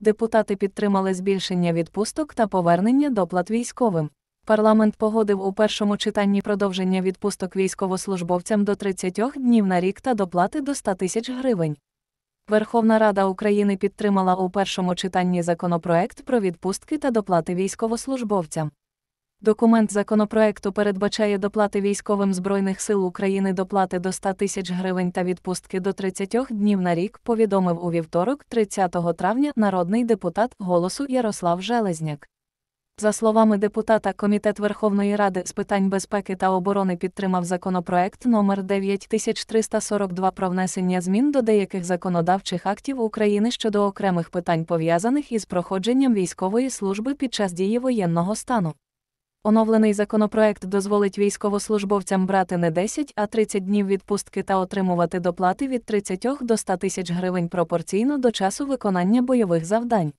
Депутати підтримали збільшення відпусток та повернення доплат військовим. Парламент погодив у першому читанні продовження відпусток військовослужбовцям до 30 днів на рік та доплати до 100 тисяч гривень. Верховна Рада України підтримала у першому читанні законопроект про відпустки та доплати військовослужбовцям. Документ законопроекту передбачає доплати військовим Збройних сил України доплати до 100 тисяч гривень та відпустки до 30 днів на рік, повідомив у вівторок, 30 травня, народний депутат Голосу Ярослав Железняк. За словами депутата, Комітет Верховної Ради з питань безпеки та оборони підтримав законопроект номер 9342 про внесення змін до деяких законодавчих актів України щодо окремих питань пов'язаних із проходженням військової служби під час дії воєнного стану оновлений законопроект дозволить військовослужбовцям брати не 10, а 30 днів відпустки та отримувати доплати від 30 до 100 тисяч гривень пропорційно до часу виконання бойових завдань.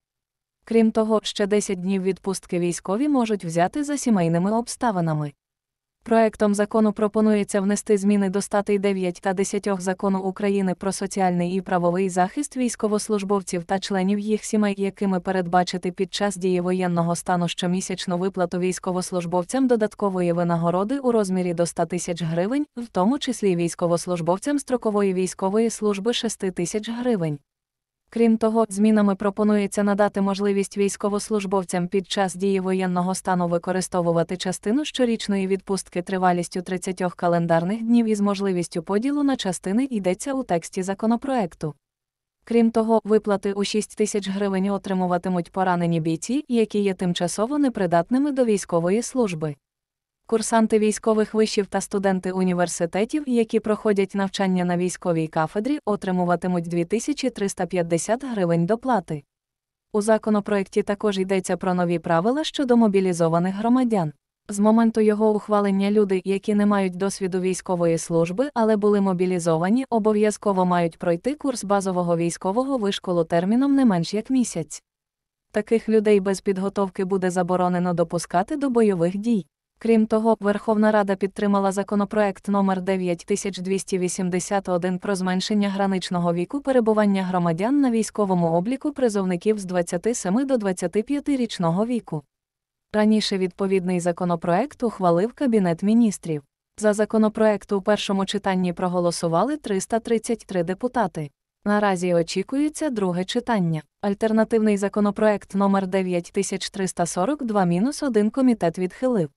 Крім того, ще 10 днів відпустки військові можуть взяти за сімейними обставинами. Проектом закону пропонується внести зміни до статей 9 та 10 закону України про соціальний і правовий захист військовослужбовців та членів їх сімей, якими передбачити під час дії воєнного стану щомісячну виплату військовослужбовцям додаткової винагороди у розмірі до 100 тисяч гривень, в тому числі військовослужбовцям строкової військової служби 6 тисяч гривень. Крім того, змінами пропонується надати можливість військовослужбовцям під час дії воєнного стану використовувати частину щорічної відпустки тривалістю 30 календарних днів із можливістю поділу на частини йдеться у тексті законопроекту. Крім того, виплати у 6 тисяч гривень отримуватимуть поранені бійці, які є тимчасово непридатними до військової служби. Курсанти військових вишів та студенти університетів, які проходять навчання на військовій кафедрі, отримуватимуть 2350 гривень доплати. У законопроекті також йдеться про нові правила щодо мобілізованих громадян. З моменту його ухвалення люди, які не мають досвіду військової служби, але були мобілізовані, обов'язково мають пройти курс базового військового вишколу терміном не менш як місяць. Таких людей без підготовки буде заборонено допускати до бойових дій. Крім того, Верховна Рада підтримала законопроект номер 9281 про зменшення граничного віку перебування громадян на військовому обліку призовників з 27 до 25 річного віку. Раніше відповідний законопроект ухвалив Кабінет міністрів. За законопроект у першому читанні проголосували 333 депутати. Наразі очікується друге читання. Альтернативний законопроект номер 9342 1 комітет відхилив.